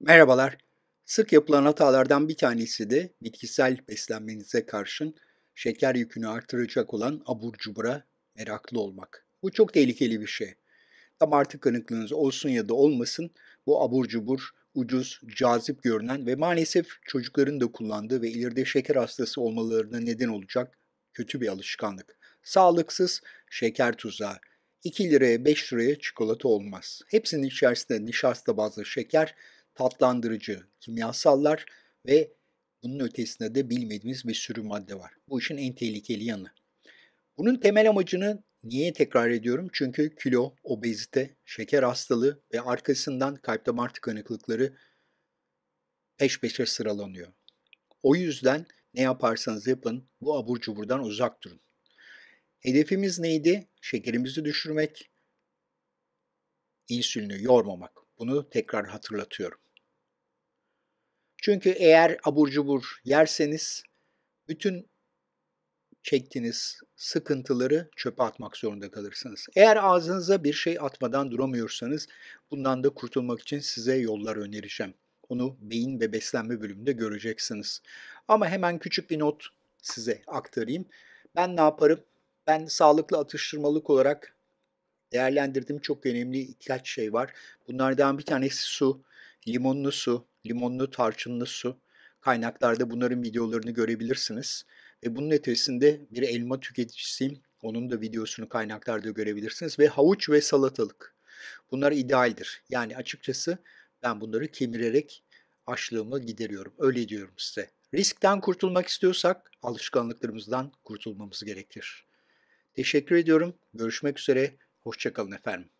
Merhabalar. Sık yapılan hatalardan bir tanesi de bitkisel beslenmenize karşın şeker yükünü artıracak olan abur cubura meraklı olmak. Bu çok tehlikeli bir şey. Tam artık tıkanıklığınız olsun ya da olmasın bu abur cubur ucuz, cazip görünen ve maalesef çocukların da kullandığı ve ileride şeker hastası olmalarına neden olacak kötü bir alışkanlık. Sağlıksız şeker tuzağı. 2 liraya 5 liraya çikolata olmaz. Hepsinin içerisinde nişasta bazlı şeker tatlandırıcı kimyasallar ve bunun ötesinde de bilmediğimiz bir sürü madde var. Bu işin en tehlikeli yanı. Bunun temel amacını niye tekrar ediyorum? Çünkü kilo, obezite, şeker hastalığı ve arkasından kalp damar tıkanıklıkları peş peşe sıralanıyor. O yüzden ne yaparsanız yapın bu abur cuburdan uzak durun. Hedefimiz neydi? Şekerimizi düşürmek, insülini yormamak. Bunu tekrar hatırlatıyorum. Çünkü eğer abur cubur yerseniz bütün çektiğiniz sıkıntıları çöpe atmak zorunda kalırsınız. Eğer ağzınıza bir şey atmadan duramıyorsanız bundan da kurtulmak için size yollar önereceğim. Onu beyin ve beslenme bölümünde göreceksiniz. Ama hemen küçük bir not size aktarayım. Ben ne yaparım? Ben sağlıklı atıştırmalık olarak değerlendirdiğim çok önemli birkaç şey var. Bunlardan bir tanesi su, limonlu su, limonlu tarçınlı su. Kaynaklarda bunların videolarını görebilirsiniz. Ve bunun ötesinde bir elma tüketicisiyim. Onun da videosunu kaynaklarda görebilirsiniz. Ve havuç ve salatalık. Bunlar idealdir. Yani açıkçası ben bunları kemirerek açlığımı gideriyorum. Öyle diyorum size. Riskten kurtulmak istiyorsak alışkanlıklarımızdan kurtulmamız gerekir. Teşekkür ediyorum. Görüşmek üzere. Hoşçakalın efendim.